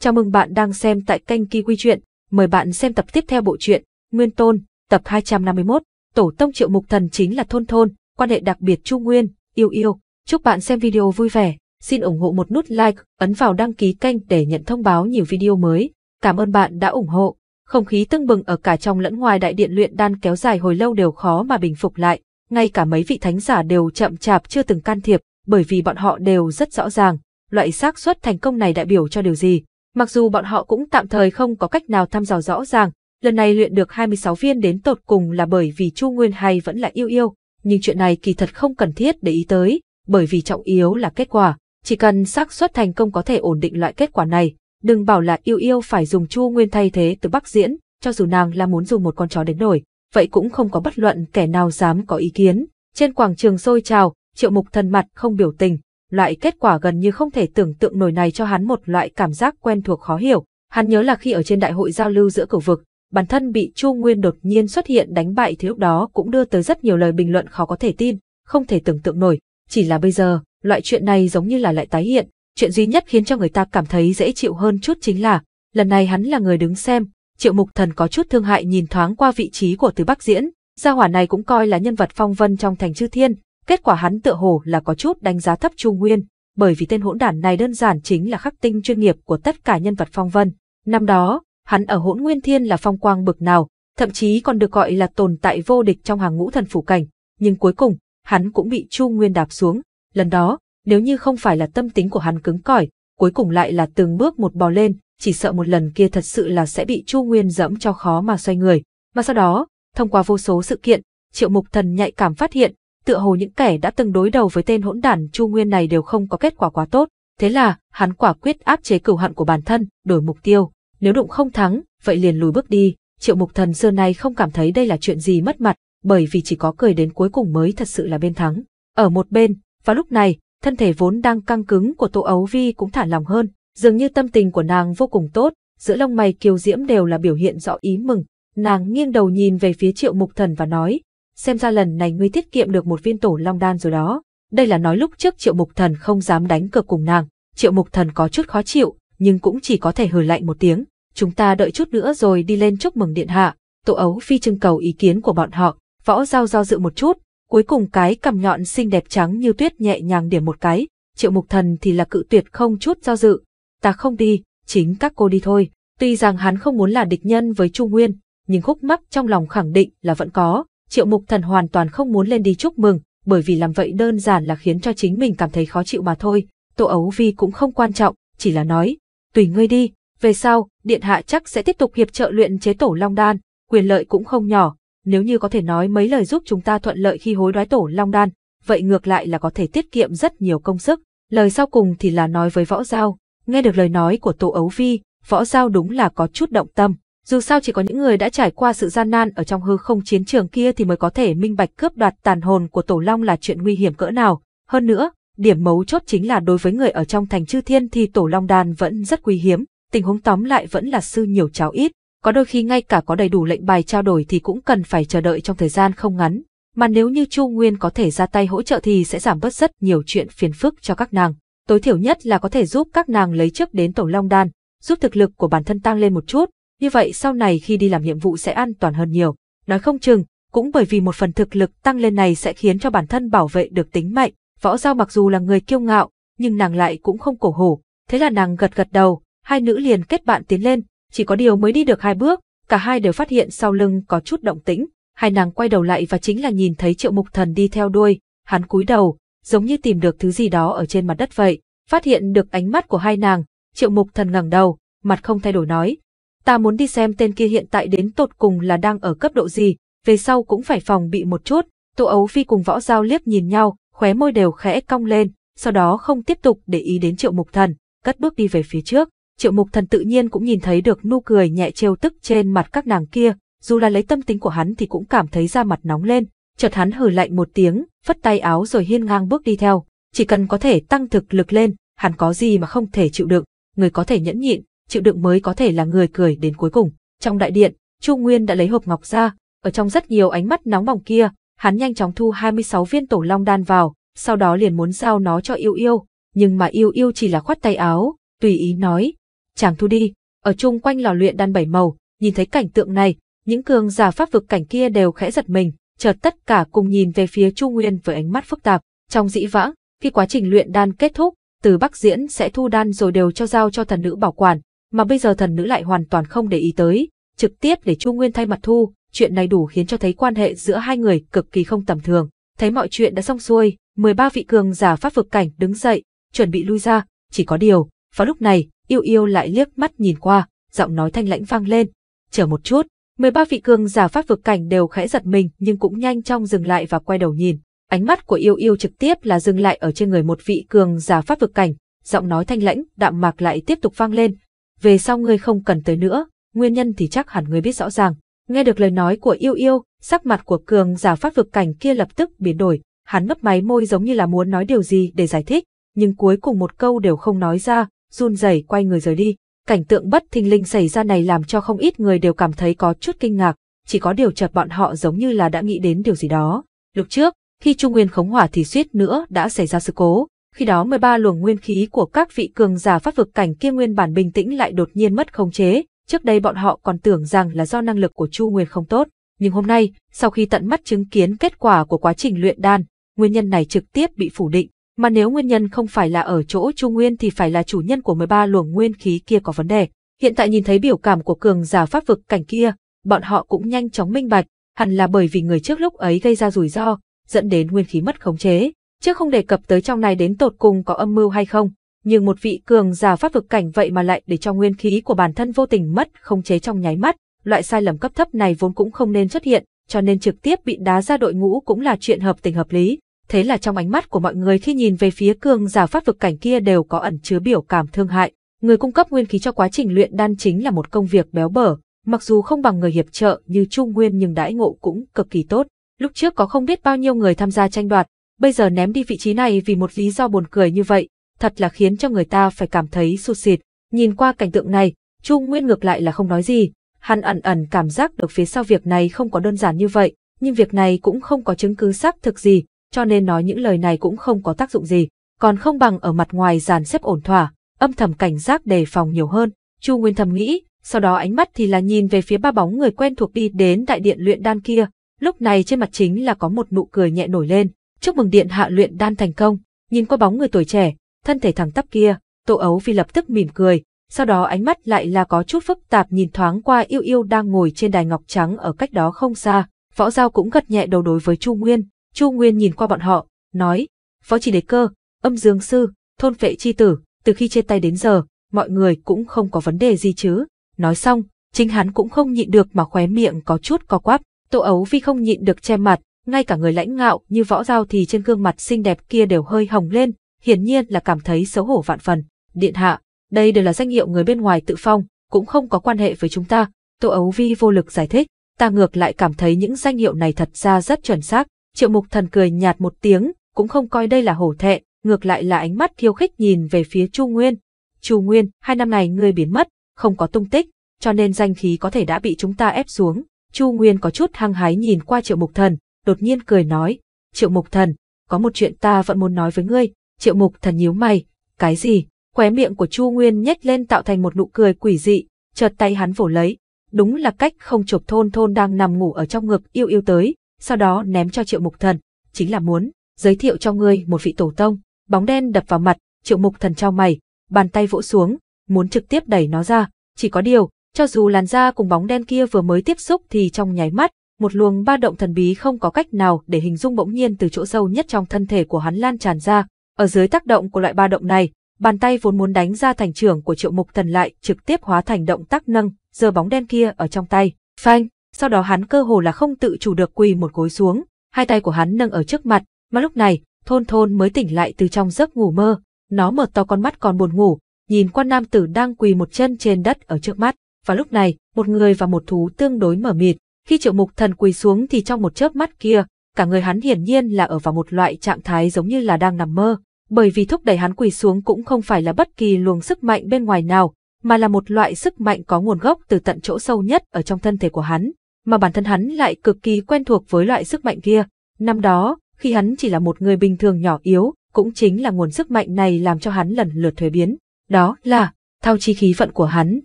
Chào mừng bạn đang xem tại kênh Kiwi Truyện. Mời bạn xem tập tiếp theo bộ truyện Nguyên Tôn, tập 251. Tổ tông Triệu Mục Thần chính là thôn thôn, quan hệ đặc biệt Chu Nguyên, yêu yêu. Chúc bạn xem video vui vẻ. Xin ủng hộ một nút like, ấn vào đăng ký kênh để nhận thông báo nhiều video mới. Cảm ơn bạn đã ủng hộ. Không khí tưng bừng ở cả trong lẫn ngoài đại điện luyện đan kéo dài hồi lâu đều khó mà bình phục lại. Ngay cả mấy vị thánh giả đều chậm chạp chưa từng can thiệp, bởi vì bọn họ đều rất rõ ràng, loại xác suất thành công này đại biểu cho điều gì Mặc dù bọn họ cũng tạm thời không có cách nào thăm dò rõ ràng, lần này luyện được 26 viên đến tột cùng là bởi vì Chu Nguyên hay vẫn là yêu yêu, nhưng chuyện này kỳ thật không cần thiết để ý tới, bởi vì trọng yếu là kết quả, chỉ cần xác suất thành công có thể ổn định loại kết quả này, đừng bảo là yêu yêu phải dùng Chu Nguyên thay thế từ Bắc Diễn, cho dù nàng là muốn dùng một con chó đến đổi, vậy cũng không có bất luận kẻ nào dám có ý kiến. Trên quảng trường sôi trào, Triệu Mục thần mặt không biểu tình, Loại kết quả gần như không thể tưởng tượng nổi này cho hắn một loại cảm giác quen thuộc khó hiểu. Hắn nhớ là khi ở trên đại hội giao lưu giữa cửu vực, bản thân bị Chu Nguyên đột nhiên xuất hiện đánh bại thì lúc đó cũng đưa tới rất nhiều lời bình luận khó có thể tin, không thể tưởng tượng nổi. Chỉ là bây giờ, loại chuyện này giống như là lại tái hiện. Chuyện duy nhất khiến cho người ta cảm thấy dễ chịu hơn chút chính là, lần này hắn là người đứng xem, Triệu Mục Thần có chút thương hại nhìn thoáng qua vị trí của Từ Bắc Diễn, gia hỏa này cũng coi là nhân vật phong vân trong thành chư thiên, Kết quả hắn tựa hồ là có chút đánh giá thấp Chu Nguyên, bởi vì tên hỗn đản này đơn giản chính là khắc tinh chuyên nghiệp của tất cả nhân vật phong vân. Năm đó, hắn ở hỗn nguyên thiên là phong quang bực nào, thậm chí còn được gọi là tồn tại vô địch trong hàng ngũ thần phủ cảnh, nhưng cuối cùng, hắn cũng bị Chu Nguyên đạp xuống. Lần đó, nếu như không phải là tâm tính của hắn cứng cỏi, cuối cùng lại là từng bước một bò lên, chỉ sợ một lần kia thật sự là sẽ bị Chu Nguyên dẫm cho khó mà xoay người. Mà sau đó, thông qua vô số sự kiện, Triệu Mục Thần nhạy cảm phát hiện, tựa hồ những kẻ đã từng đối đầu với tên hỗn đản Chu Nguyên này đều không có kết quả quá tốt, thế là hắn quả quyết áp chế cửu hận của bản thân, đổi mục tiêu, nếu đụng không thắng, vậy liền lùi bước đi. Triệu Mục Thần xưa nay không cảm thấy đây là chuyện gì mất mặt, bởi vì chỉ có cười đến cuối cùng mới thật sự là bên thắng. Ở một bên, và lúc này, thân thể vốn đang căng cứng của Tô Ấu Vi cũng thả lòng hơn, dường như tâm tình của nàng vô cùng tốt, giữa lông mày kiều diễm đều là biểu hiện rõ ý mừng. Nàng nghiêng đầu nhìn về phía Triệu Mục Thần và nói, xem ra lần này ngươi tiết kiệm được một viên tổ long đan rồi đó. Đây là nói lúc trước Triệu Mục Thần không dám đánh cược cùng nàng, Triệu Mục Thần có chút khó chịu, nhưng cũng chỉ có thể hừ lạnh một tiếng. Chúng ta đợi chút nữa rồi đi lên chúc mừng điện hạ. Tổ ấu phi trưng cầu ý kiến của bọn họ, võ giao do dự một chút, cuối cùng cái cầm nhọn xinh đẹp trắng như tuyết nhẹ nhàng điểm một cái, Triệu Mục Thần thì là cự tuyệt không chút do dự. Ta không đi, chính các cô đi thôi. Tuy rằng hắn không muốn là địch nhân với trung Nguyên, nhưng khúc mắc trong lòng khẳng định là vẫn có. Triệu Mục Thần hoàn toàn không muốn lên đi chúc mừng, bởi vì làm vậy đơn giản là khiến cho chính mình cảm thấy khó chịu mà thôi. Tô Ấu Vi cũng không quan trọng, chỉ là nói, tùy ngươi đi, về sau, Điện Hạ chắc sẽ tiếp tục hiệp trợ luyện chế tổ Long Đan, quyền lợi cũng không nhỏ, nếu như có thể nói mấy lời giúp chúng ta thuận lợi khi hối đoái tổ Long Đan, vậy ngược lại là có thể tiết kiệm rất nhiều công sức. Lời sau cùng thì là nói với Võ Giao, nghe được lời nói của Tô Ấu Vi, Võ Giao đúng là có chút động tâm. Dù sao chỉ có những người đã trải qua sự gian nan ở trong hư không chiến trường kia thì mới có thể minh bạch cướp đoạt tàn hồn của Tổ Long là chuyện nguy hiểm cỡ nào. Hơn nữa, điểm mấu chốt chính là đối với người ở trong thành chư thiên thì Tổ Long đan vẫn rất quý hiếm, tình huống tóm lại vẫn là sư nhiều cháo ít. Có đôi khi ngay cả có đầy đủ lệnh bài trao đổi thì cũng cần phải chờ đợi trong thời gian không ngắn, mà nếu như Chu Nguyên có thể ra tay hỗ trợ thì sẽ giảm bớt rất nhiều chuyện phiền phức cho các nàng. Tối thiểu nhất là có thể giúp các nàng lấy trước đến Tổ Long Đan, giúp thực lực của bản thân tăng lên một chút, như vậy sau này khi đi làm nhiệm vụ sẽ an toàn hơn nhiều. Nói không chừng, cũng bởi vì một phần thực lực tăng lên này sẽ khiến cho bản thân bảo vệ được tính mệnh. Võ Giao mặc dù là người kiêu ngạo, nhưng nàng lại cũng không cổ hủ. Thế là nàng gật gật đầu, hai nữ liền kết bạn tiến lên, chỉ có điều mới đi được hai bước, cả hai đều phát hiện sau lưng có chút động tĩnh. Hai nàng quay đầu lại và chính là nhìn thấy triệu mục thần đi theo đuôi, hắn cúi đầu, giống như tìm được thứ gì đó ở trên mặt đất vậy. Phát hiện được ánh mắt của hai nàng, triệu mục thần ngẩng đầu, mặt không thay đổi nói, Ta muốn đi xem tên kia hiện tại đến tột cùng là đang ở cấp độ gì, về sau cũng phải phòng bị một chút. Tô Ấu Phi cùng võ giao liếc nhìn nhau, khóe môi đều khẽ cong lên, sau đó không tiếp tục để ý đến triệu mục thần, cất bước đi về phía trước. Triệu mục thần tự nhiên cũng nhìn thấy được nụ cười nhẹ trêu tức trên mặt các nàng kia, dù là lấy tâm tính của hắn thì cũng cảm thấy da mặt nóng lên. Chợt hắn hừ lạnh một tiếng, phất tay áo rồi hiên ngang bước đi theo. Chỉ cần có thể tăng thực lực lên, hắn có gì mà không thể chịu đựng, người có thể nhẫn nhịn, chịu đựng mới có thể là người cười đến cuối cùng. Trong đại điện, Chu Nguyên đã lấy hộp ngọc ra, ở trong rất nhiều ánh mắt nóng bỏng kia, hắn nhanh chóng thu 26 viên tổ long đan vào, sau đó liền muốn giao nó cho yêu yêu, nhưng mà yêu yêu chỉ là khoát tay áo, tùy ý nói, chàng thu đi, ở chung quanh lò luyện đan bảy màu, nhìn thấy cảnh tượng này, những cường giả pháp vực cảnh kia đều khẽ giật mình, chợt tất cả cùng nhìn về phía Chu Nguyên với ánh mắt phức tạp, trong dĩ vãng, khi quá trình luyện đan kết thúc, từ Bắc Diễn sẽ thu đan rồi đều cho giao cho thần nữ bảo quản, mà bây giờ thần nữ lại hoàn toàn không để ý tới, trực tiếp để Chu Nguyên thay mặt thu, chuyện này đủ khiến cho thấy quan hệ giữa hai người cực kỳ không tầm thường. Thấy mọi chuyện đã xong xuôi, 13 vị cường giả pháp vực cảnh đứng dậy, chuẩn bị lui ra, chỉ có điều, vào lúc này, yêu yêu lại liếc mắt nhìn qua, giọng nói thanh lãnh vang lên, chờ một chút, 13 vị cường giả pháp vực cảnh đều khẽ giật mình nhưng cũng nhanh chóng dừng lại và quay đầu nhìn. Ánh mắt của yêu yêu trực tiếp là dừng lại ở trên người một vị cường giả pháp vực cảnh, giọng nói thanh lãnh, đạm mạc lại tiếp tục vang lên, về sau ngươi không cần tới nữa, nguyên nhân thì chắc hẳn ngươi biết rõ ràng. Nghe được lời nói của yêu yêu, sắc mặt của cường giả phát vực cảnh kia lập tức biến đổi, hắn mấp máy môi giống như là muốn nói điều gì để giải thích, nhưng cuối cùng một câu đều không nói ra, run rẩy quay người rời đi. Cảnh tượng bất thình lình xảy ra này làm cho không ít người đều cảm thấy có chút kinh ngạc, chỉ có điều chợt bọn họ giống như là đã nghĩ đến điều gì đó. Lúc trước, khi Trung Nguyên khống hỏa thì suýt nữa đã xảy ra sự cố, khi đó 13 luồng nguyên khí của các vị cường giả pháp vực cảnh kia nguyên bản bình tĩnh lại đột nhiên mất khống chế, trước đây bọn họ còn tưởng rằng là do năng lực của Chu Nguyên không tốt, nhưng hôm nay, sau khi tận mắt chứng kiến kết quả của quá trình luyện đan, nguyên nhân này trực tiếp bị phủ định, mà nếu nguyên nhân không phải là ở chỗ Chu Nguyên thì phải là chủ nhân của 13 luồng nguyên khí kia có vấn đề. Hiện tại nhìn thấy biểu cảm của cường giả pháp vực cảnh kia, bọn họ cũng nhanh chóng minh bạch, hẳn là bởi vì người trước lúc ấy gây ra rủi ro, dẫn đến nguyên khí mất khống chế, Chứ không đề cập tới trong này đến tột cùng có âm mưu hay không, nhưng một vị cường giả pháp vực cảnh vậy mà lại để cho nguyên khí của bản thân vô tình mất không chế trong nháy mắt, loại sai lầm cấp thấp này vốn cũng không nên xuất hiện, cho nên trực tiếp bị đá ra đội ngũ cũng là chuyện hợp tình hợp lý. Thế là trong ánh mắt của mọi người khi nhìn về phía cường giả pháp vực cảnh kia đều có ẩn chứa biểu cảm thương hại. Người cung cấp nguyên khí cho quá trình luyện đan chính là một công việc béo bở, mặc dù không bằng người hiệp trợ như Trung Nguyên nhưng đãi ngộ cũng cực kỳ tốt. Lúc trước có không biết bao nhiêu người tham gia tranh đoạt, bây giờ ném đi vị trí này vì một lý do buồn cười như vậy, thật là khiến cho người ta phải cảm thấy sụt sịt. Nhìn qua cảnh tượng này, Chu Nguyên ngược lại là không nói gì, hắn ẩn ẩn cảm giác được phía sau việc này không có đơn giản như vậy, nhưng việc này cũng không có chứng cứ xác thực gì, cho nên nói những lời này cũng không có tác dụng gì, còn không bằng ở mặt ngoài dàn xếp ổn thỏa, âm thầm cảnh giác đề phòng nhiều hơn. Chu Nguyên thầm nghĩ, sau đó ánh mắt thì là nhìn về phía ba bóng người quen thuộc đi đến đại điện luyện đan kia, lúc này trên mặt chính là có một nụ cười nhẹ nổi lên chúc mừng điện hạ luyện đan thành công nhìn qua bóng người tuổi trẻ thân thể thẳng tắp kia tô ấu phi lập tức mỉm cười sau đó ánh mắt lại là có chút phức tạp nhìn thoáng qua yêu yêu đang ngồi trên đài ngọc trắng ở cách đó không xa võ giao cũng gật nhẹ đầu đối với chu nguyên chu nguyên nhìn qua bọn họ nói phó chỉ đề cơ âm dương sư thôn vệ chi tử từ khi chia tay đến giờ mọi người cũng không có vấn đề gì chứ nói xong chính hắn cũng không nhịn được mà khóe miệng có chút co quắp tô ấu vi không nhịn được che mặt ngay cả người lãnh ngạo như võ giao thì trên gương mặt xinh đẹp kia đều hơi hồng lên, hiển nhiên là cảm thấy xấu hổ vạn phần. Điện hạ, đây đều là danh hiệu người bên ngoài tự phong, cũng không có quan hệ với chúng ta, Tô Ấu Vi vô lực giải thích, ta ngược lại cảm thấy những danh hiệu này thật ra rất chuẩn xác, triệu mục thần cười nhạt một tiếng, cũng không coi đây là hổ thẹn, ngược lại là ánh mắt khiêu khích nhìn về phía Chu Nguyên. Chu Nguyên, hai năm này ngươi biến mất, không có tung tích, cho nên danh khí có thể đã bị chúng ta ép xuống. Chu Nguyên có chút hăng hái nhìn qua triệu mục thần, đột nhiên cười nói, Triệu Mục Thần, có một chuyện ta vẫn muốn nói với ngươi. Triệu Mục Thần nhíu mày, cái gì? Khóe miệng của Chu Nguyên nhếch lên tạo thành một nụ cười quỷ dị, chợt tay hắn vỗ lấy. Đúng là cách không chụp thôn thôn đang nằm ngủ ở trong ngực yêu yêu tới, sau đó ném cho Triệu Mục Thần. Chính là muốn giới thiệu cho ngươi một vị tổ tông. Bóng đen đập vào mặt, Triệu Mục Thần trao mày, bàn tay vỗ xuống, muốn trực tiếp đẩy nó ra. Chỉ có điều, cho dù làn da cùng bóng đen kia vừa mới tiếp xúc thì trong nháy mắt, một luồng ba động thần bí không có cách nào để hình dung bỗng nhiên từ chỗ sâu nhất trong thân thể của hắn lan tràn ra. Ở dưới tác động của loại ba động này, bàn tay vốn muốn đánh ra thành trưởng của triệu mục thần lại trực tiếp hóa thành động tác nâng, giơ bóng đen kia ở trong tay. Phanh, sau đó hắn cơ hồ là không tự chủ được quỳ một gối xuống, hai tay của hắn nâng ở trước mặt, mà lúc này, thôn thôn mới tỉnh lại từ trong giấc ngủ mơ. Nó mở to con mắt còn buồn ngủ, nhìn quan nam tử đang quỳ một chân trên đất ở trước mắt, và lúc này, một người và một thú tương đối mở mịt, khi triệu mục thần quỳ xuống thì trong một chớp mắt kia, cả người hắn hiển nhiên là ở vào một loại trạng thái giống như là đang nằm mơ, bởi vì thúc đẩy hắn quỳ xuống cũng không phải là bất kỳ luồng sức mạnh bên ngoài nào, mà là một loại sức mạnh có nguồn gốc từ tận chỗ sâu nhất ở trong thân thể của hắn, mà bản thân hắn lại cực kỳ quen thuộc với loại sức mạnh kia. Năm đó, khi hắn chỉ là một người bình thường nhỏ yếu, cũng chính là nguồn sức mạnh này làm cho hắn lần lượt thuế biến. Đó là thao chi khí vận của hắn,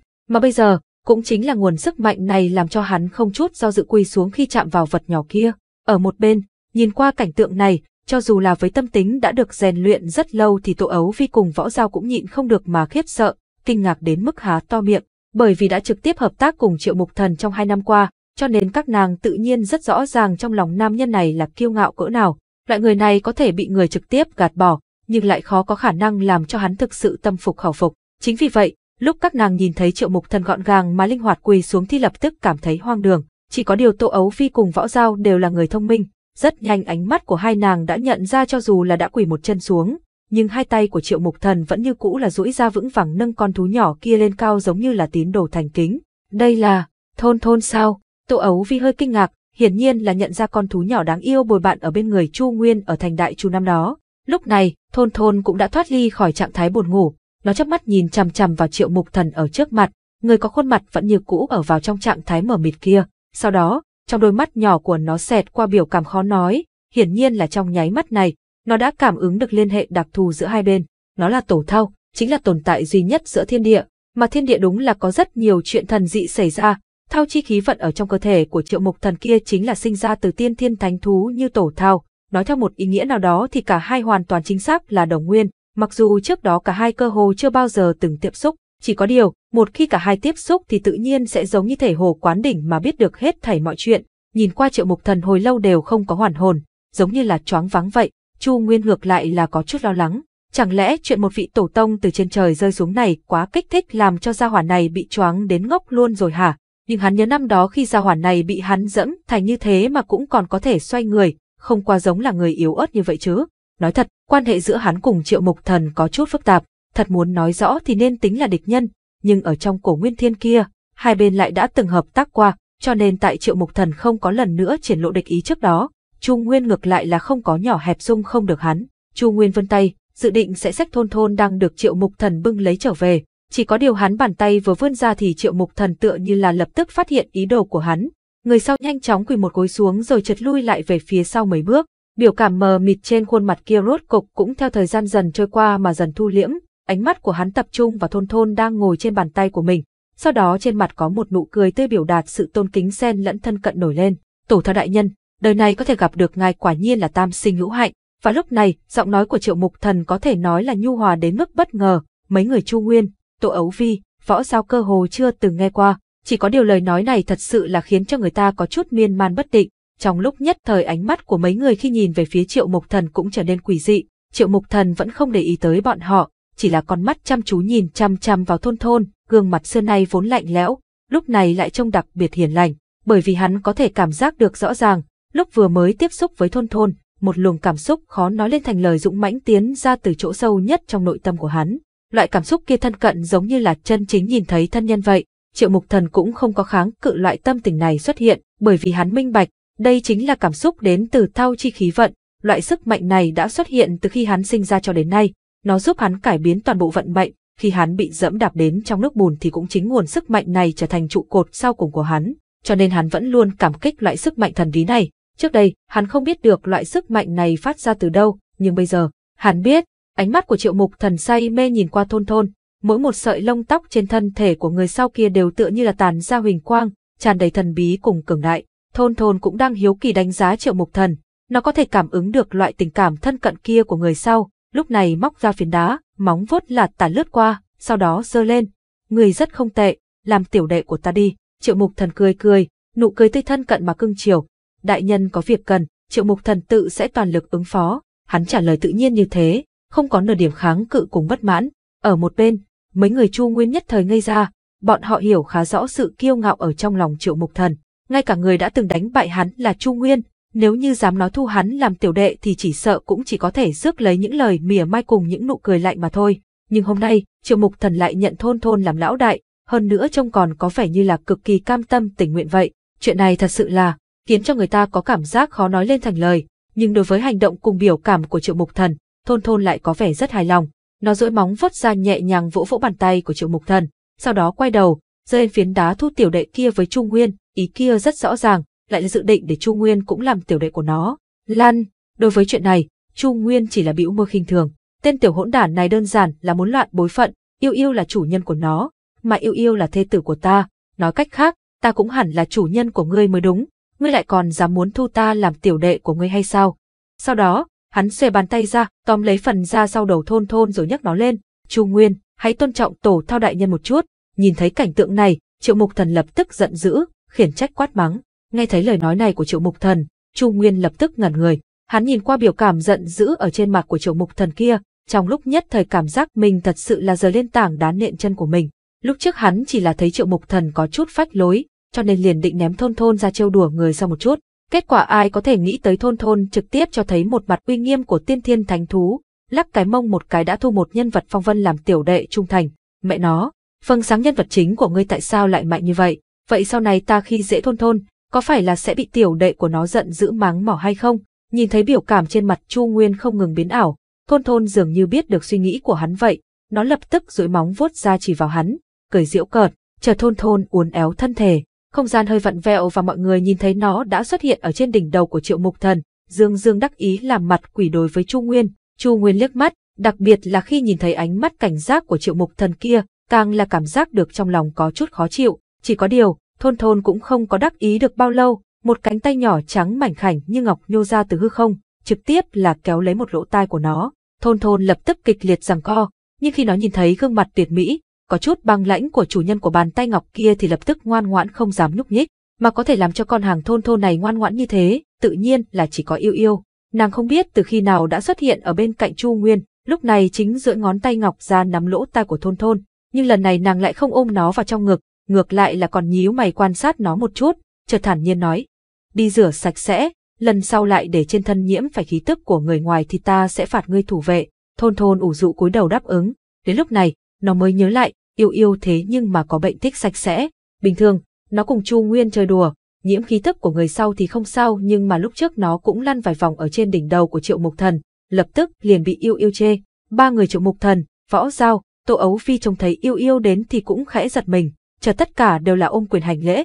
mà bây giờ, cũng chính là nguồn sức mạnh này làm cho hắn không chút do dự quỳ xuống khi chạm vào vật nhỏ kia. Ở một bên, nhìn qua cảnh tượng này, cho dù là với tâm tính đã được rèn luyện rất lâu thì tổ Ấu Vi cùng Võ Giao cũng nhịn không được mà khiếp sợ, kinh ngạc đến mức há to miệng, bởi vì đã trực tiếp hợp tác cùng Triệu Mục Thần trong hai năm qua, cho nên các nàng tự nhiên rất rõ ràng trong lòng nam nhân này là kiêu ngạo cỡ nào. Loại người này có thể bị người trực tiếp gạt bỏ, nhưng lại khó có khả năng làm cho hắn thực sự tâm phục khẩu phục. Chính vì vậy, Lúc các nàng nhìn thấy triệu mục thần gọn gàng mà linh hoạt quỳ xuống thì lập tức cảm thấy hoang đường. Chỉ có điều Tô Ấu Phi cùng Võ Giao đều là người thông minh. Rất nhanh ánh mắt của hai nàng đã nhận ra cho dù là đã quỳ một chân xuống, nhưng hai tay của triệu mục thần vẫn như cũ là duỗi ra vững vàng nâng con thú nhỏ kia lên cao giống như là tín đồ thành kính. Đây là... thôn thôn sao? Tô Ấu Vi hơi kinh ngạc, hiển nhiên là nhận ra con thú nhỏ đáng yêu bồi bạn ở bên người Chu Nguyên ở thành đại Chu năm đó. Lúc này, thôn thôn cũng đã thoát ly khỏi trạng thái buồn ngủ, nó chắp mắt nhìn chằm chằm vào triệu mục thần ở trước mặt, người có khuôn mặt vẫn như cũ ở vào trong trạng thái mờ mịt kia. Sau đó, trong đôi mắt nhỏ của nó xẹt qua biểu cảm khó nói, hiển nhiên là trong nháy mắt này, nó đã cảm ứng được liên hệ đặc thù giữa hai bên. Nó là tổ thao, chính là tồn tại duy nhất giữa thiên địa, mà thiên địa đúng là có rất nhiều chuyện thần dị xảy ra. Thao chi khí vận ở trong cơ thể của triệu mục thần kia chính là sinh ra từ tiên thiên thánh thú như tổ thao. Nói theo một ý nghĩa nào đó thì cả hai hoàn toàn chính xác là đồng nguyên, Mặc dù trước đó cả hai cơ hồ chưa bao giờ từng tiếp xúc, chỉ có điều, một khi cả hai tiếp xúc thì tự nhiên sẽ giống như thể hồ quán đỉnh mà biết được hết thảy mọi chuyện, nhìn qua triệu mục thần hồi lâu đều không có hoàn hồn, giống như là choáng vắng vậy, Chu Nguyên ngược lại là có chút lo lắng. Chẳng lẽ chuyện một vị tổ tông từ trên trời rơi xuống này quá kích thích làm cho gia hỏa này bị choáng đến ngốc luôn rồi hả? Nhưng hắn nhớ năm đó khi gia hỏa này bị hắn dẫm thành như thế mà cũng còn có thể xoay người, không quá giống là người yếu ớt như vậy chứ. Nói thật, quan hệ giữa hắn cùng Triệu Mục Thần có chút phức tạp, thật muốn nói rõ thì nên tính là địch nhân, nhưng ở trong cổ nguyên thiên kia, hai bên lại đã từng hợp tác qua, cho nên tại Triệu Mục Thần không có lần nữa triển lộ địch ý trước đó, Chu Nguyên ngược lại là không có nhỏ hẹp dung không được hắn. Chu Nguyên vân tay, dự định sẽ xách thôn thôn đang được Triệu Mục Thần bưng lấy trở về, chỉ có điều hắn bàn tay vừa vươn ra thì Triệu Mục Thần tựa như là lập tức phát hiện ý đồ của hắn, người sau nhanh chóng quỳ một gối xuống rồi chật lui lại về phía sau mấy bước, Biểu cảm mờ mịt trên khuôn mặt kia rốt cục cũng theo thời gian dần trôi qua mà dần thu liễm, ánh mắt của hắn tập trung vào thôn thôn đang ngồi trên bàn tay của mình. Sau đó trên mặt có một nụ cười tươi biểu đạt sự tôn kính xen lẫn thân cận nổi lên. Tổ thơ đại nhân, đời này có thể gặp được ngài quả nhiên là tam sinh hữu hạnh. Và lúc này, giọng nói của triệu mục thần có thể nói là nhu hòa đến mức bất ngờ. Mấy người chu nguyên, tổ ấu vi, võ sao cơ hồ chưa từng nghe qua. Chỉ có điều lời nói này thật sự là khiến cho người ta có chút miên man bất định. Trong lúc nhất thời ánh mắt của mấy người khi nhìn về phía triệu mục thần cũng trở nên quỷ dị, triệu mục thần vẫn không để ý tới bọn họ, chỉ là con mắt chăm chú nhìn chăm chăm vào thôn thôn, gương mặt xưa nay vốn lạnh lẽo, lúc này lại trông đặc biệt hiền lành, bởi vì hắn có thể cảm giác được rõ ràng, lúc vừa mới tiếp xúc với thôn thôn, một luồng cảm xúc khó nói lên thành lời dũng mãnh tiến ra từ chỗ sâu nhất trong nội tâm của hắn. Loại cảm xúc kia thân cận giống như là chân chính nhìn thấy thân nhân vậy, triệu mục thần cũng không có kháng cự loại tâm tình này xuất hiện, bởi vì hắn minh bạch, đây chính là cảm xúc đến từ thao chi khí vận, loại sức mạnh này đã xuất hiện từ khi hắn sinh ra cho đến nay, nó giúp hắn cải biến toàn bộ vận mệnh, khi hắn bị dẫm đạp đến trong nước bùn thì cũng chính nguồn sức mạnh này trở thành trụ cột sau cùng của hắn, cho nên hắn vẫn luôn cảm kích loại sức mạnh thần bí này. Trước đây, hắn không biết được loại sức mạnh này phát ra từ đâu, nhưng bây giờ, hắn biết, ánh mắt của triệu mục thần say mê nhìn qua thôn thôn, mỗi một sợi lông tóc trên thân thể của người sau kia đều tựa như là tàn ra huỳnh quang, tràn đầy thần bí cùng cường đại thôn thôn cũng đang hiếu kỳ đánh giá triệu mục thần. Nó có thể cảm ứng được loại tình cảm thân cận kia của người sau, lúc này móc ra phiến đá, móng vuốt lạt tả lướt qua, sau đó giơ lên. Người rất không tệ, làm tiểu đệ của ta đi. Triệu mục thần cười cười, nụ cười tươi thân cận mà cưng chiều. Đại nhân có việc cần, triệu mục thần tự sẽ toàn lực ứng phó. Hắn trả lời tự nhiên như thế, không có nửa điểm kháng cự cùng bất mãn. Ở một bên, mấy người chu nguyên nhất thời ngây ra, bọn họ hiểu khá rõ sự kiêu ngạo ở trong lòng triệu mục thần ngay cả người đã từng đánh bại hắn là Chu Nguyên, nếu như dám nói thu hắn làm tiểu đệ thì chỉ sợ cũng chỉ có thể rước lấy những lời mỉa mai cùng những nụ cười lạnh mà thôi. Nhưng hôm nay, Triệu Mục Thần lại nhận thôn thôn làm lão đại, hơn nữa trông còn có vẻ như là cực kỳ cam tâm tình nguyện vậy. Chuyện này thật sự là khiến cho người ta có cảm giác khó nói lên thành lời, nhưng đối với hành động cùng biểu cảm của Triệu Mục Thần, thôn thôn lại có vẻ rất hài lòng. Nó duỗi móng vớt ra nhẹ nhàng vỗ vỗ bàn tay của Triệu Mục Thần, sau đó quay đầu, rơi phiến đá thu tiểu đệ kia với Trung Nguyên, ý kia rất rõ ràng, lại là dự định để Chu Nguyên cũng làm tiểu đệ của nó. Lan, đối với chuyện này, Chu Nguyên chỉ là bĩu môi khinh thường. Tên tiểu hỗn đản này đơn giản là muốn loạn bối phận, yêu yêu là chủ nhân của nó, mà yêu yêu là thê tử của ta. Nói cách khác, ta cũng hẳn là chủ nhân của ngươi mới đúng, ngươi lại còn dám muốn thu ta làm tiểu đệ của ngươi hay sao? Sau đó, hắn xòe bàn tay ra, tóm lấy phần da sau đầu thôn thôn rồi nhấc nó lên. Chu Nguyên, hãy tôn trọng tổ thao đại nhân một chút. Nhìn thấy cảnh tượng này, triệu mục thần lập tức giận dữ, khiển trách quát mắng. Nghe thấy lời nói này của Triệu Mục Thần, Chu Nguyên lập tức ngẩn người. Hắn nhìn qua biểu cảm giận dữ ở trên mặt của Triệu Mục Thần kia, trong lúc nhất thời cảm giác mình thật sự là giờ lên tảng đá nện chân của mình. Lúc trước hắn chỉ là thấy Triệu Mục Thần có chút phách lối, cho nên liền định ném thôn thôn ra trêu đùa người sau một chút. Kết quả ai có thể nghĩ tới thôn thôn trực tiếp cho thấy một mặt uy nghiêm của tiên thiên thánh thú, lắc cái mông một cái đã thu một nhân vật phong vân làm tiểu đệ trung thành. Mẹ nó, phần vâng sáng nhân vật chính của ngươi tại sao lại mạnh như vậy? vậy sau này ta khi dễ thôn thôn, có phải là sẽ bị tiểu đệ của nó giận dữ mắng mỏ hay không? Nhìn thấy biểu cảm trên mặt Chu Nguyên không ngừng biến ảo, thôn thôn dường như biết được suy nghĩ của hắn vậy, nó lập tức duỗi móng vuốt ra chỉ vào hắn, cười diễu cợt, chờ thôn thôn uốn éo thân thể, không gian hơi vặn vẹo và mọi người nhìn thấy nó đã xuất hiện ở trên đỉnh đầu của Triệu Mục Thần, Dương Dương đắc ý làm mặt quỷ đối với Chu Nguyên, Chu Nguyên liếc mắt, đặc biệt là khi nhìn thấy ánh mắt cảnh giác của Triệu Mục Thần kia, càng là cảm giác được trong lòng có chút khó chịu, chỉ có điều, thôn thôn cũng không có đắc ý được bao lâu, một cánh tay nhỏ trắng mảnh khảnh như ngọc nhô ra từ hư không, trực tiếp là kéo lấy một lỗ tai của nó. Thôn thôn lập tức kịch liệt rằng co, nhưng khi nó nhìn thấy gương mặt tuyệt mỹ, có chút băng lãnh của chủ nhân của bàn tay ngọc kia thì lập tức ngoan ngoãn không dám nhúc nhích, mà có thể làm cho con hàng thôn thôn này ngoan ngoãn như thế, tự nhiên là chỉ có yêu yêu. Nàng không biết từ khi nào đã xuất hiện ở bên cạnh Chu Nguyên, lúc này chính giữa ngón tay ngọc ra nắm lỗ tai của thôn thôn, nhưng lần này nàng lại không ôm nó vào trong ngực, ngược lại là còn nhíu mày quan sát nó một chút, chợt thản nhiên nói. Đi rửa sạch sẽ, lần sau lại để trên thân nhiễm phải khí tức của người ngoài thì ta sẽ phạt ngươi thủ vệ, thôn thôn ủ dụ cúi đầu đáp ứng. Đến lúc này, nó mới nhớ lại, yêu yêu thế nhưng mà có bệnh thích sạch sẽ. Bình thường, nó cùng Chu Nguyên chơi đùa, nhiễm khí tức của người sau thì không sao nhưng mà lúc trước nó cũng lăn vài vòng ở trên đỉnh đầu của triệu mục thần, lập tức liền bị yêu yêu chê. Ba người triệu mục thần, võ giao, tổ ấu phi trông thấy yêu yêu đến thì cũng khẽ giật mình, chờ tất cả đều là ôm quyền hành lễ.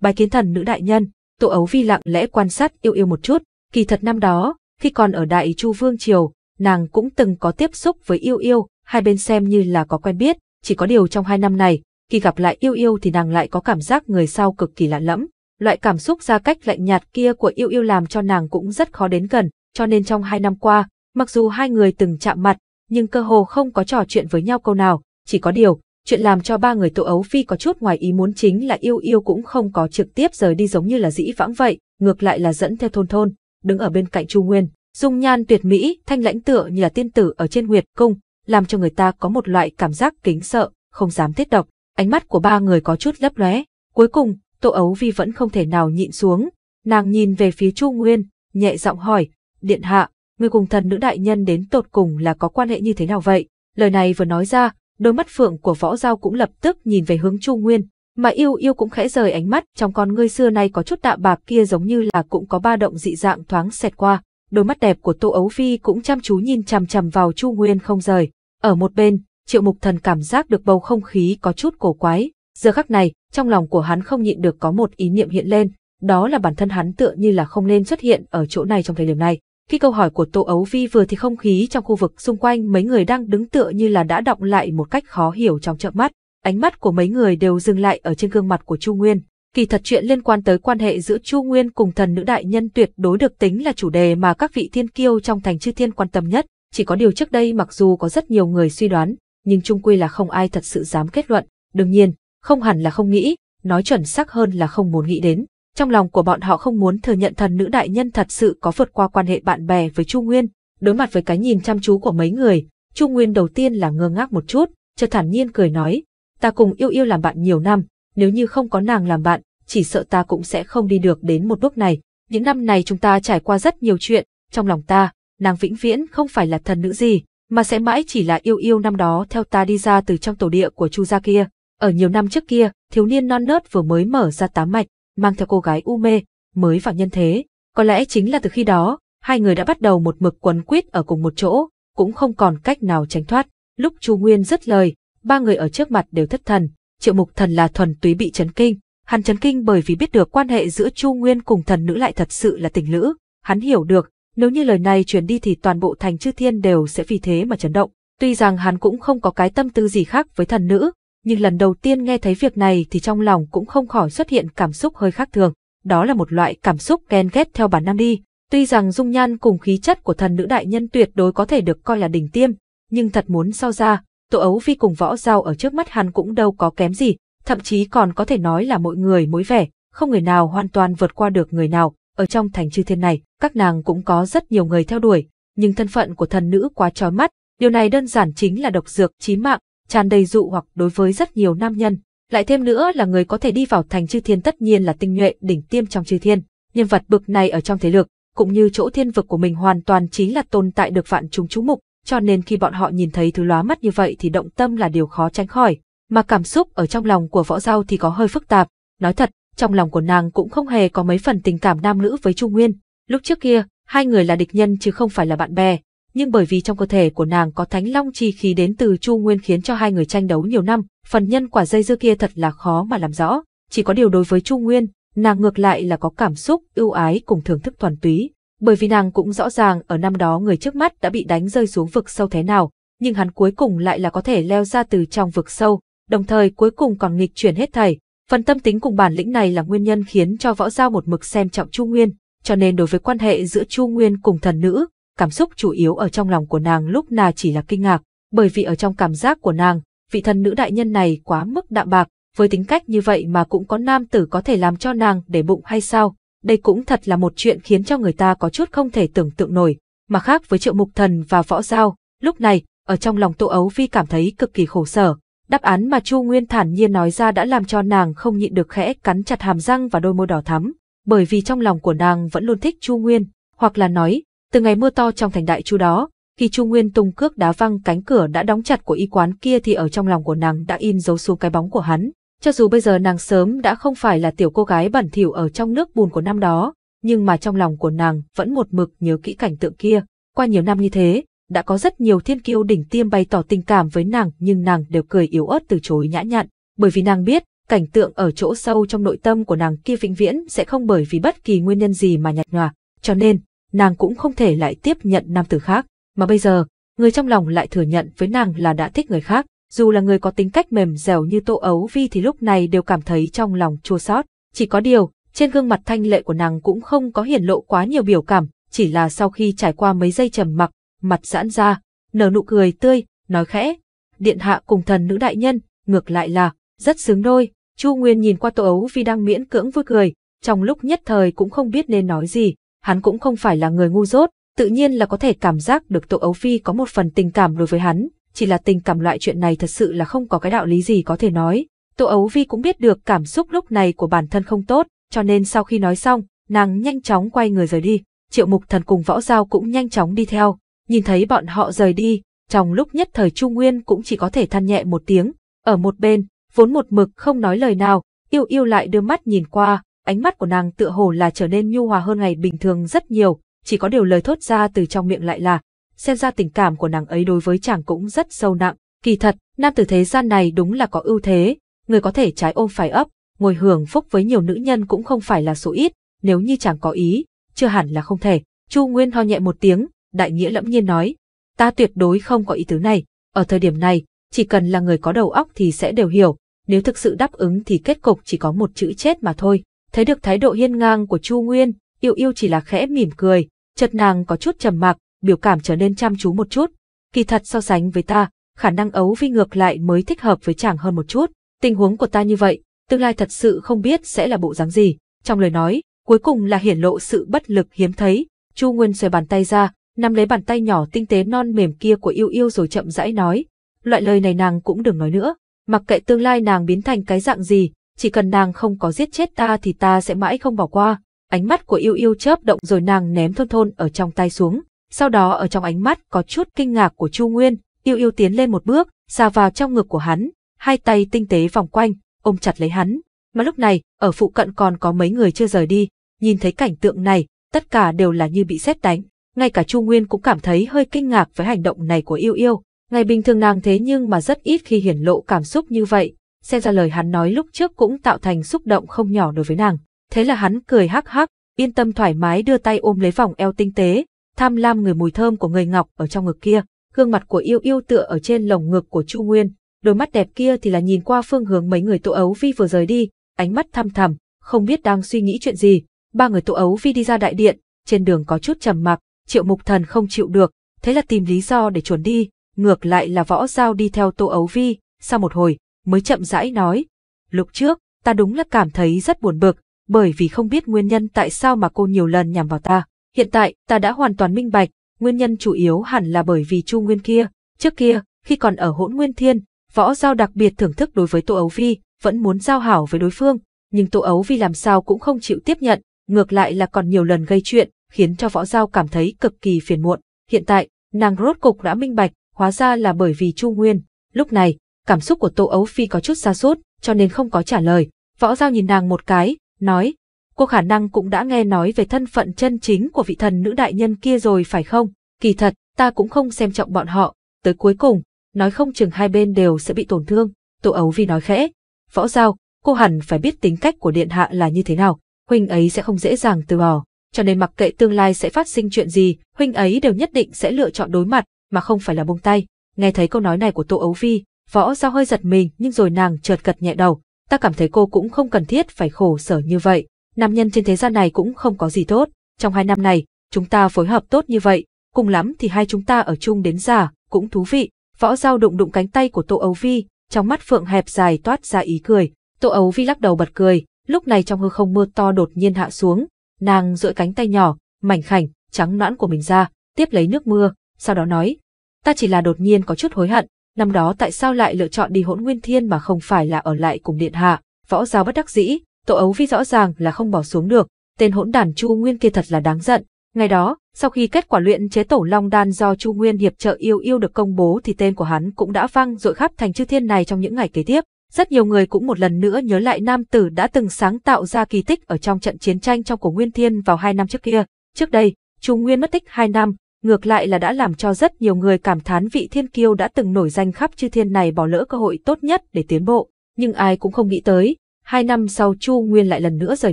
bài kiến thần nữ đại nhân, Tô Ấu Vi lặng lẽ quan sát yêu yêu một chút, kỳ thật năm đó, khi còn ở Đại Chu Vương Triều, nàng cũng từng có tiếp xúc với yêu yêu, hai bên xem như là có quen biết, chỉ có điều trong hai năm này, khi gặp lại yêu yêu thì nàng lại có cảm giác người sau cực kỳ lạ lẫm. Loại cảm xúc ra cách lạnh nhạt kia của yêu yêu làm cho nàng cũng rất khó đến gần, cho nên trong hai năm qua, mặc dù hai người từng chạm mặt, nhưng cơ hồ không có trò chuyện với nhau câu nào, chỉ có điều, Chuyện làm cho ba người Tô Ấu Phi có chút ngoài ý muốn chính là yêu yêu cũng không có trực tiếp rời đi giống như là dĩ vãng vậy, ngược lại là dẫn theo thôn thôn, đứng ở bên cạnh Chu Nguyên. Dung nhan tuyệt mỹ, thanh lãnh tựa như là tiên tử ở trên nguyệt cung, làm cho người ta có một loại cảm giác kính sợ, không dám tiết độc. Ánh mắt của ba người có chút lấp lóe. Cuối cùng, Tô Ấu phi vẫn không thể nào nhịn xuống. Nàng nhìn về phía Chu Nguyên, nhẹ giọng hỏi, Điện hạ, người cùng thần nữ đại nhân đến tột cùng là có quan hệ như thế nào vậy? Lời này vừa nói ra, đôi mắt phượng của võ giao cũng lập tức nhìn về hướng Chu Nguyên, mà yêu yêu cũng khẽ rời ánh mắt trong con ngươi xưa nay có chút đạ bạc kia giống như là cũng có ba động dị dạng thoáng xẹt qua, đôi mắt đẹp của Tô Ấu Phi cũng chăm chú nhìn chằm chằm vào Chu Nguyên không rời. Ở một bên, Triệu Mục Thần cảm giác được bầu không khí có chút cổ quái, giờ khắc này, trong lòng của hắn không nhịn được có một ý niệm hiện lên, đó là bản thân hắn tựa như là không nên xuất hiện ở chỗ này trong thời điểm này. Khi câu hỏi của Tô Ấu Vi vừa thì không khí trong khu vực xung quanh mấy người đang đứng tựa như là đã động lại một cách khó hiểu trong chợp mắt. Ánh mắt của mấy người đều dừng lại ở trên gương mặt của Chu Nguyên. Kỳ thật chuyện liên quan tới quan hệ giữa Chu Nguyên cùng thần nữ đại nhân tuyệt đối được tính là chủ đề mà các vị thiên kiêu trong thành chư thiên quan tâm nhất. Chỉ có điều trước đây mặc dù có rất nhiều người suy đoán, nhưng chung quy là không ai thật sự dám kết luận. Đương nhiên, không hẳn là không nghĩ, nói chuẩn xác hơn là không muốn nghĩ đến. Trong lòng của bọn họ không muốn thừa nhận thần nữ đại nhân thật sự có vượt qua quan hệ bạn bè với Chu Nguyên, đối mặt với cái nhìn chăm chú của mấy người, Chu Nguyên đầu tiên là ngơ ngác một chút, chợt thản nhiên cười nói, ta cùng yêu yêu làm bạn nhiều năm, nếu như không có nàng làm bạn, chỉ sợ ta cũng sẽ không đi được đến một bước này. Những năm này chúng ta trải qua rất nhiều chuyện, trong lòng ta, nàng vĩnh viễn không phải là thần nữ gì, mà sẽ mãi chỉ là yêu yêu năm đó theo ta đi ra từ trong tổ địa của Chu gia kia. Ở nhiều năm trước kia, thiếu niên non nớt vừa mới mở ra tám mạch, mang theo cô gái u mê, mới vào nhân thế. Có lẽ chính là từ khi đó, hai người đã bắt đầu một mực quấn quýt ở cùng một chỗ, cũng không còn cách nào tránh thoát. Lúc Chu Nguyên dứt lời, ba người ở trước mặt đều thất thần, Triệu Mục Thần là thuần túy bị chấn kinh, hắn chấn kinh bởi vì biết được quan hệ giữa Chu Nguyên cùng thần nữ lại thật sự là tình lữ, hắn hiểu được, nếu như lời này truyền đi thì toàn bộ thành chư thiên đều sẽ vì thế mà chấn động. Tuy rằng hắn cũng không có cái tâm tư gì khác với thần nữ, nhưng lần đầu tiên nghe thấy việc này thì trong lòng cũng không khỏi xuất hiện cảm xúc hơi khác thường. Đó là một loại cảm xúc ghen ghét theo bản năng đi. Tuy rằng dung nhan cùng khí chất của thần nữ đại nhân tuyệt đối có thể được coi là đỉnh tiêm, nhưng thật muốn sao ra, tổ ấu vi cùng võ giao ở trước mắt hắn cũng đâu có kém gì, thậm chí còn có thể nói là mỗi người mỗi vẻ, không người nào hoàn toàn vượt qua được người nào. Ở trong thành chư thiên này, các nàng cũng có rất nhiều người theo đuổi, nhưng thân phận của thần nữ quá trói mắt, điều này đơn giản chính là độc dược chí mạng, tràn đầy dụ hoặc đối với rất nhiều nam nhân. Lại thêm nữa là người có thể đi vào thành chư thiên tất nhiên là tinh nhuệ đỉnh tiêm trong chư thiên. Nhân vật bực này ở trong thế lực, cũng như chỗ thiên vực của mình hoàn toàn chính là tồn tại được vạn chúng chú mục, cho nên khi bọn họ nhìn thấy thứ lóa mắt như vậy thì động tâm là điều khó tránh khỏi. Mà cảm xúc ở trong lòng của võ giao thì có hơi phức tạp. Nói thật, trong lòng của nàng cũng không hề có mấy phần tình cảm nam nữ với Trung Nguyên. Lúc trước kia, hai người là địch nhân chứ không phải là bạn bè, nhưng bởi vì trong cơ thể của nàng có thánh long chi khí đến từ Chu Nguyên khiến cho hai người tranh đấu nhiều năm, phần nhân quả dây dưa kia thật là khó mà làm rõ, chỉ có điều đối với Chu Nguyên, nàng ngược lại là có cảm xúc ưu ái cùng thưởng thức toàn túy, bởi vì nàng cũng rõ ràng ở năm đó người trước mắt đã bị đánh rơi xuống vực sâu thế nào, nhưng hắn cuối cùng lại là có thể leo ra từ trong vực sâu, đồng thời cuối cùng còn nghịch chuyển hết thảy. Phần tâm tính cùng bản lĩnh này là nguyên nhân khiến cho võ giao một mực xem trọng Chu Nguyên, cho nên đối với quan hệ giữa Chu Nguyên cùng thần nữ, cảm xúc chủ yếu ở trong lòng của nàng lúc nào chỉ là kinh ngạc, bởi vì ở trong cảm giác của nàng, vị thần nữ đại nhân này quá mức đạm bạc, với tính cách như vậy mà cũng có nam tử có thể làm cho nàng để bụng hay sao? Đây cũng thật là một chuyện khiến cho người ta có chút không thể tưởng tượng nổi, mà khác với triệu mục thần và võ giao, lúc này, ở trong lòng Tô Ấu Vi cảm thấy cực kỳ khổ sở. Đáp án mà Chu Nguyên thản nhiên nói ra đã làm cho nàng không nhịn được khẽ cắn chặt hàm răng và đôi môi đỏ thắm, bởi vì trong lòng của nàng vẫn luôn thích Chu Nguyên, hoặc là nói, từ ngày mưa to trong thành đại chu đó, khi Chu Nguyên tung cước đá văng cánh cửa đã đóng chặt của y quán kia thì ở trong lòng của nàng đã in dấu xuống cái bóng của hắn. Cho dù bây giờ nàng sớm đã không phải là tiểu cô gái bẩn thỉu ở trong nước bùn của năm đó, nhưng mà trong lòng của nàng vẫn một mực nhớ kỹ cảnh tượng kia. Qua nhiều năm như thế, đã có rất nhiều thiên kiêu đỉnh tiêm bày tỏ tình cảm với nàng nhưng nàng đều cười yếu ớt từ chối nhã nhặn, bởi vì nàng biết, cảnh tượng ở chỗ sâu trong nội tâm của nàng kia vĩnh viễn sẽ không bởi vì bất kỳ nguyên nhân gì mà nhạt nhòa. Cho nên, nàng cũng không thể lại tiếp nhận nam tử khác, mà bây giờ, người trong lòng lại thừa nhận với nàng là đã thích người khác, dù là người có tính cách mềm dẻo như Tô Ấu Vi thì lúc này đều cảm thấy trong lòng chua xót, chỉ có điều, trên gương mặt thanh lệ của nàng cũng không có hiển lộ quá nhiều biểu cảm, chỉ là sau khi trải qua mấy giây trầm mặc, mặt giãn ra, nở nụ cười tươi, nói khẽ, điện hạ cùng thần nữ đại nhân, ngược lại là, rất xứng đôi, Chu Nguyên nhìn qua Tô Ấu Vi đang miễn cưỡng vui cười, trong lúc nhất thời cũng không biết nên nói gì, hắn cũng không phải là người ngu dốt, tự nhiên là có thể cảm giác được Tô Ấu Phi có một phần tình cảm đối với hắn, chỉ là tình cảm loại chuyện này thật sự là không có cái đạo lý gì có thể nói. Tô Ấu phi cũng biết được cảm xúc lúc này của bản thân không tốt, cho nên sau khi nói xong, nàng nhanh chóng quay người rời đi, triệu mục thần cùng võ giao cũng nhanh chóng đi theo, nhìn thấy bọn họ rời đi, trong lúc nhất thời Chu Nguyên cũng chỉ có thể than nhẹ một tiếng, ở một bên, vốn một mực không nói lời nào, yêu yêu lại đưa mắt nhìn qua, ánh mắt của nàng tựa hồ là trở nên nhu hòa hơn ngày bình thường rất nhiều, chỉ có điều lời thốt ra từ trong miệng lại là, xem ra tình cảm của nàng ấy đối với chàng cũng rất sâu nặng. Kỳ thật, nam tử thế gian này đúng là có ưu thế, người có thể trái ôm phải ấp, ngồi hưởng phúc với nhiều nữ nhân cũng không phải là số ít, nếu như chàng có ý, chưa hẳn là không thể. Chu Nguyên ho nhẹ một tiếng, đại nghĩa lẫm nhiên nói, ta tuyệt đối không có ý tứ này, ở thời điểm này, chỉ cần là người có đầu óc thì sẽ đều hiểu, nếu thực sự đáp ứng thì kết cục chỉ có một chữ chết mà thôi thấy được thái độ hiên ngang của Chu Nguyên, yêu yêu chỉ là khẽ mỉm cười, chợt nàng có chút trầm mặc, biểu cảm trở nên chăm chú một chút. Kỳ thật so sánh với ta, khả năng ấu vi ngược lại mới thích hợp với chàng hơn một chút. Tình huống của ta như vậy, tương lai thật sự không biết sẽ là bộ dáng gì. Trong lời nói, cuối cùng là hiển lộ sự bất lực hiếm thấy. Chu Nguyên xòe bàn tay ra, nắm lấy bàn tay nhỏ tinh tế non mềm kia của yêu yêu rồi chậm rãi nói. Loại lời này nàng cũng đừng nói nữa. Mặc kệ tương lai nàng biến thành cái dạng gì, chỉ cần nàng không có giết chết ta thì ta sẽ mãi không bỏ qua. Ánh mắt của yêu yêu chớp động rồi nàng ném thôn thôn ở trong tay xuống. Sau đó ở trong ánh mắt có chút kinh ngạc của Chu Nguyên, yêu yêu tiến lên một bước, xà vào trong ngực của hắn, hai tay tinh tế vòng quanh, ôm chặt lấy hắn. Mà lúc này, ở phụ cận còn có mấy người chưa rời đi, nhìn thấy cảnh tượng này, tất cả đều là như bị sét đánh. Ngay cả Chu Nguyên cũng cảm thấy hơi kinh ngạc với hành động này của yêu yêu. Ngày bình thường nàng thế nhưng mà rất ít khi hiển lộ cảm xúc như vậy, xem ra lời hắn nói lúc trước cũng tạo thành xúc động không nhỏ đối với nàng. Thế là hắn cười hắc hắc, yên tâm thoải mái đưa tay ôm lấy vòng eo tinh tế, tham lam người mùi thơm của người ngọc ở trong ngực kia, gương mặt của yêu yêu tựa ở trên lồng ngực của Chu Nguyên, đôi mắt đẹp kia thì là nhìn qua phương hướng mấy người tụ ấu vi vừa rời đi, ánh mắt thăm thẳm, không biết đang suy nghĩ chuyện gì. Ba người tụ ấu vi đi ra đại điện, trên đường có chút trầm mặc, Triệu Mục Thần không chịu được, thế là tìm lý do để chuẩn đi, ngược lại là võ giao đi theo tụ ấu vi sau một hồi mới chậm rãi nói. Lúc trước, ta đúng là cảm thấy rất buồn bực, bởi vì không biết nguyên nhân tại sao mà cô nhiều lần nhằm vào ta. Hiện tại, ta đã hoàn toàn minh bạch, nguyên nhân chủ yếu hẳn là bởi vì Chu Nguyên kia. Trước kia, khi còn ở hỗn nguyên thiên, võ giao đặc biệt thưởng thức đối với Tô Ấu Vi, vẫn muốn giao hảo với đối phương, nhưng Tô Ấu Vi làm sao cũng không chịu tiếp nhận, ngược lại là còn nhiều lần gây chuyện, khiến cho võ giao cảm thấy cực kỳ phiền muộn. Hiện tại, nàng rốt cục đã minh bạch, hóa ra là bởi vì Chu Nguyên. Lúc này, Cảm xúc của Tô Ấu Phi có chút xa sút cho nên không có trả lời. Võ Giao nhìn nàng một cái, nói, cô khả năng cũng đã nghe nói về thân phận chân chính của vị thần nữ đại nhân kia rồi phải không? Kỳ thật, ta cũng không xem trọng bọn họ, tới cuối cùng, nói không chừng hai bên đều sẽ bị tổn thương. Tô Ấu phi nói khẽ, võ giao, cô hẳn phải biết tính cách của Điện Hạ là như thế nào, huynh ấy sẽ không dễ dàng từ bỏ, cho nên mặc kệ tương lai sẽ phát sinh chuyện gì, huynh ấy đều nhất định sẽ lựa chọn đối mặt, mà không phải là buông tay. Nghe thấy câu nói này của Tô Ấu phi. Võ Giao hơi giật mình nhưng rồi nàng chợt gật nhẹ đầu. Ta cảm thấy cô cũng không cần thiết phải khổ sở như vậy. Nam nhân trên thế gian này cũng không có gì tốt. Trong hai năm này, chúng ta phối hợp tốt như vậy. Cùng lắm thì hai chúng ta ở chung đến già, cũng thú vị. Võ Giao đụng đụng cánh tay của Tô Ấu Vi, trong mắt phượng hẹp dài toát ra ý cười. Tô Ấu Vi lắc đầu bật cười, lúc này trong hư không mưa to đột nhiên hạ xuống. Nàng duỗi cánh tay nhỏ, mảnh khảnh, trắng nõn của mình ra, tiếp lấy nước mưa, sau đó nói. Ta chỉ là đột nhiên có chút hối hận, năm đó tại sao lại lựa chọn đi hỗn nguyên thiên mà không phải là ở lại cùng điện hạ, võ giáo bất đắc dĩ, tổ ấu vi rõ ràng là không bỏ xuống được, tên hỗn đàn Chu Nguyên kia thật là đáng giận. Ngày đó, sau khi kết quả luyện chế tổ long đan do Chu Nguyên hiệp trợ yêu yêu được công bố thì tên của hắn cũng đã văng dội khắp thành chư thiên này trong những ngày kế tiếp. Rất nhiều người cũng một lần nữa nhớ lại nam tử đã từng sáng tạo ra kỳ tích ở trong trận chiến tranh trong cổ Nguyên Thiên vào hai năm trước kia. Trước đây, Chu Nguyên mất tích hai năm, ngược lại là đã làm cho rất nhiều người cảm thán vị thiên kiêu đã từng nổi danh khắp chư thiên này bỏ lỡ cơ hội tốt nhất để tiến bộ. Nhưng ai cũng không nghĩ tới, hai năm sau Chu Nguyên lại lần nữa rời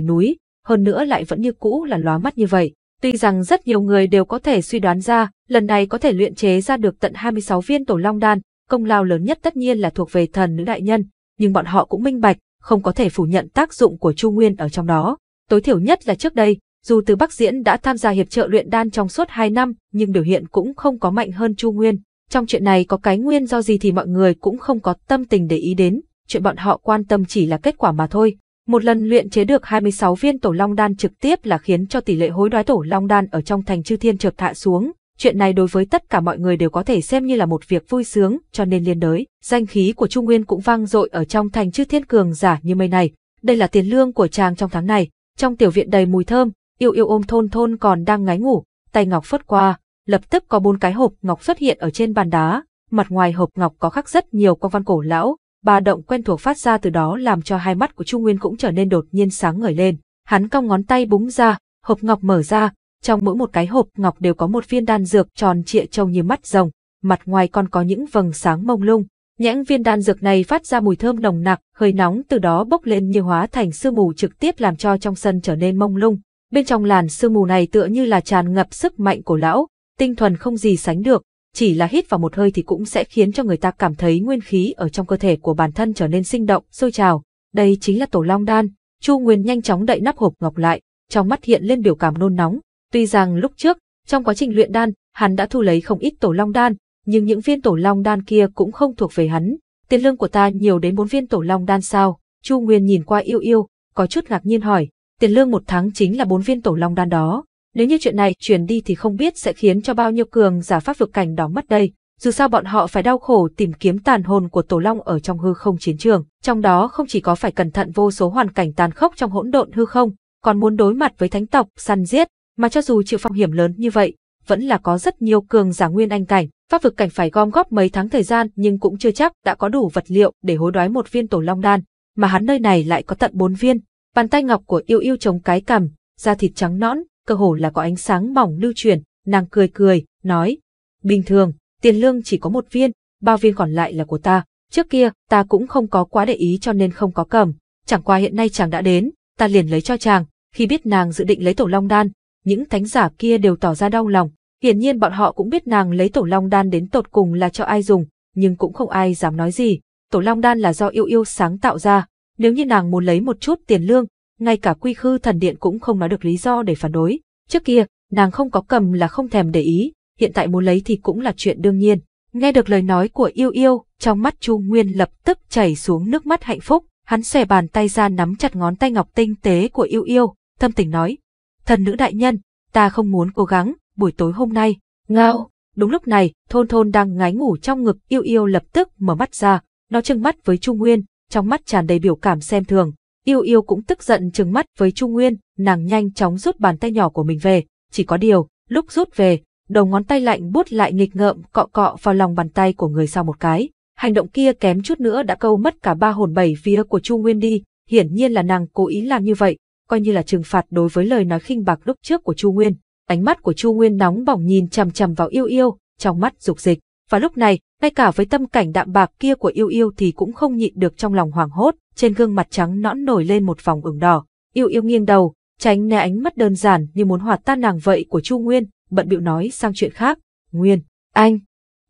núi, hơn nữa lại vẫn như cũ là lóa mắt như vậy. Tuy rằng rất nhiều người đều có thể suy đoán ra, lần này có thể luyện chế ra được tận 26 viên tổ long đan, công lao lớn nhất tất nhiên là thuộc về thần nữ đại nhân, nhưng bọn họ cũng minh bạch, không có thể phủ nhận tác dụng của Chu Nguyên ở trong đó. Tối thiểu nhất là trước đây, dù từ Bắc Diễn đã tham gia hiệp trợ luyện đan trong suốt 2 năm, nhưng biểu hiện cũng không có mạnh hơn Chu Nguyên. Trong chuyện này có cái nguyên do gì thì mọi người cũng không có tâm tình để ý đến, chuyện bọn họ quan tâm chỉ là kết quả mà thôi. Một lần luyện chế được 26 viên tổ long đan trực tiếp là khiến cho tỷ lệ hối đoái tổ long đan ở trong thành chư thiên trượt hạ xuống. Chuyện này đối với tất cả mọi người đều có thể xem như là một việc vui sướng, cho nên liên đới, danh khí của Trung Nguyên cũng vang dội ở trong thành chư thiên cường giả như mây này. Đây là tiền lương của chàng trong tháng này. Trong tiểu viện đầy mùi thơm, yêu yêu ôm thôn thôn còn đang ngáy ngủ, tay ngọc phất qua, lập tức có bốn cái hộp ngọc xuất hiện ở trên bàn đá, mặt ngoài hộp ngọc có khắc rất nhiều quang văn cổ lão, ba động quen thuộc phát ra từ đó làm cho hai mắt của Trung Nguyên cũng trở nên đột nhiên sáng ngời lên. Hắn cong ngón tay búng ra, hộp ngọc mở ra, trong mỗi một cái hộp ngọc đều có một viên đan dược tròn trịa trông như mắt rồng, mặt ngoài còn có những vầng sáng mông lung. Những viên đan dược này phát ra mùi thơm nồng nặc, hơi nóng từ đó bốc lên như hóa thành sương mù trực tiếp làm cho trong sân trở nên mông lung, Bên trong làn sương mù này tựa như là tràn ngập sức mạnh của lão, tinh thuần không gì sánh được, chỉ là hít vào một hơi thì cũng sẽ khiến cho người ta cảm thấy nguyên khí ở trong cơ thể của bản thân trở nên sinh động, sôi trào. Đây chính là tổ long đan. Chu Nguyên nhanh chóng đậy nắp hộp ngọc lại, trong mắt hiện lên biểu cảm nôn nóng. Tuy rằng lúc trước, trong quá trình luyện đan, hắn đã thu lấy không ít tổ long đan, nhưng những viên tổ long đan kia cũng không thuộc về hắn. Tiền lương của ta nhiều đến bốn viên tổ long đan sao? Chu Nguyên nhìn qua yêu yêu, có chút ngạc nhiên hỏi tiền lương một tháng chính là bốn viên tổ long đan đó. Nếu như chuyện này truyền đi thì không biết sẽ khiến cho bao nhiêu cường giả pháp vực cảnh đó mất đây. Dù sao bọn họ phải đau khổ tìm kiếm tàn hồn của tổ long ở trong hư không chiến trường, trong đó không chỉ có phải cẩn thận vô số hoàn cảnh tàn khốc trong hỗn độn hư không, còn muốn đối mặt với thánh tộc săn giết, mà cho dù chịu phong hiểm lớn như vậy, vẫn là có rất nhiều cường giả nguyên anh cảnh, pháp vực cảnh phải gom góp mấy tháng thời gian nhưng cũng chưa chắc đã có đủ vật liệu để hối đoái một viên tổ long đan, mà hắn nơi này lại có tận bốn viên, Bàn tay ngọc của yêu yêu chống cái cằm, da thịt trắng nõn, cơ hồ là có ánh sáng mỏng lưu truyền, nàng cười cười, nói. Bình thường, tiền lương chỉ có một viên, bao viên còn lại là của ta. Trước kia, ta cũng không có quá để ý cho nên không có cầm. Chẳng qua hiện nay chàng đã đến, ta liền lấy cho chàng. Khi biết nàng dự định lấy tổ long đan, những thánh giả kia đều tỏ ra đau lòng. Hiển nhiên bọn họ cũng biết nàng lấy tổ long đan đến tột cùng là cho ai dùng, nhưng cũng không ai dám nói gì. Tổ long đan là do yêu yêu sáng tạo ra, nếu như nàng muốn lấy một chút tiền lương, ngay cả quy khư thần điện cũng không nói được lý do để phản đối. Trước kia, nàng không có cầm là không thèm để ý, hiện tại muốn lấy thì cũng là chuyện đương nhiên. Nghe được lời nói của yêu yêu, trong mắt Chu Nguyên lập tức chảy xuống nước mắt hạnh phúc, hắn xòe bàn tay ra nắm chặt ngón tay ngọc tinh tế của yêu yêu, thâm tình nói. Thần nữ đại nhân, ta không muốn cố gắng, buổi tối hôm nay, ngao. Đúng lúc này, thôn thôn đang ngái ngủ trong ngực yêu yêu lập tức mở mắt ra, nó trừng mắt với Chu Nguyên, trong mắt tràn đầy biểu cảm xem thường. Yêu yêu cũng tức giận chừng mắt với chu Nguyên, nàng nhanh chóng rút bàn tay nhỏ của mình về, chỉ có điều, lúc rút về, đầu ngón tay lạnh bút lại nghịch ngợm cọ cọ vào lòng bàn tay của người sau một cái. Hành động kia kém chút nữa đã câu mất cả ba hồn bảy vía của Chu Nguyên đi, hiển nhiên là nàng cố ý làm như vậy, coi như là trừng phạt đối với lời nói khinh bạc lúc trước của Chu Nguyên. Ánh mắt của Chu Nguyên nóng bỏng nhìn chằm chằm vào yêu yêu, trong mắt dục dịch. Và lúc này, ngay cả với tâm cảnh đạm bạc kia của yêu yêu thì cũng không nhịn được trong lòng hoảng hốt, trên gương mặt trắng nõn nổi lên một vòng ửng đỏ. Yêu yêu nghiêng đầu, tránh né ánh mắt đơn giản như muốn hòa tan nàng vậy của Chu Nguyên, bận bịu nói sang chuyện khác. Nguyên, anh.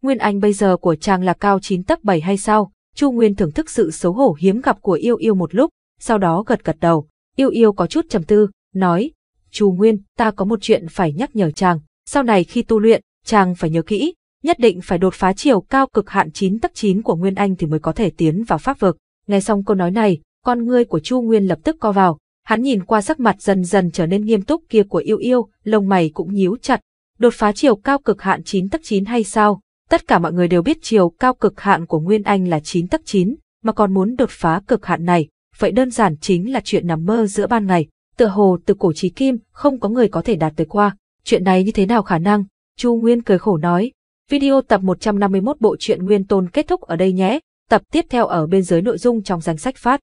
Nguyên anh bây giờ của chàng là cao 9 tấc 7 hay sao? Chu Nguyên thưởng thức sự xấu hổ hiếm gặp của yêu yêu một lúc, sau đó gật gật đầu. Yêu yêu có chút trầm tư, nói. Chu Nguyên, ta có một chuyện phải nhắc nhở chàng. Sau này khi tu luyện, chàng phải nhớ kỹ, nhất định phải đột phá chiều cao cực hạn 9 tấc 9 của Nguyên Anh thì mới có thể tiến vào pháp vực. Nghe xong câu nói này, con ngươi của Chu Nguyên lập tức co vào, hắn nhìn qua sắc mặt dần dần trở nên nghiêm túc kia của yêu yêu, lông mày cũng nhíu chặt. Đột phá chiều cao cực hạn 9 tấc 9 hay sao? Tất cả mọi người đều biết chiều cao cực hạn của Nguyên Anh là 9 tấc 9, mà còn muốn đột phá cực hạn này, vậy đơn giản chính là chuyện nằm mơ giữa ban ngày. Tựa hồ từ cổ chí kim, không có người có thể đạt tới qua. Chuyện này như thế nào khả năng? Chu Nguyên cười khổ nói, Video tập 151 bộ truyện Nguyên Tôn kết thúc ở đây nhé. Tập tiếp theo ở bên dưới nội dung trong danh sách phát.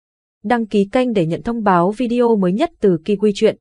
Đăng ký kênh để nhận thông báo video mới nhất từ Kiwi Truyện.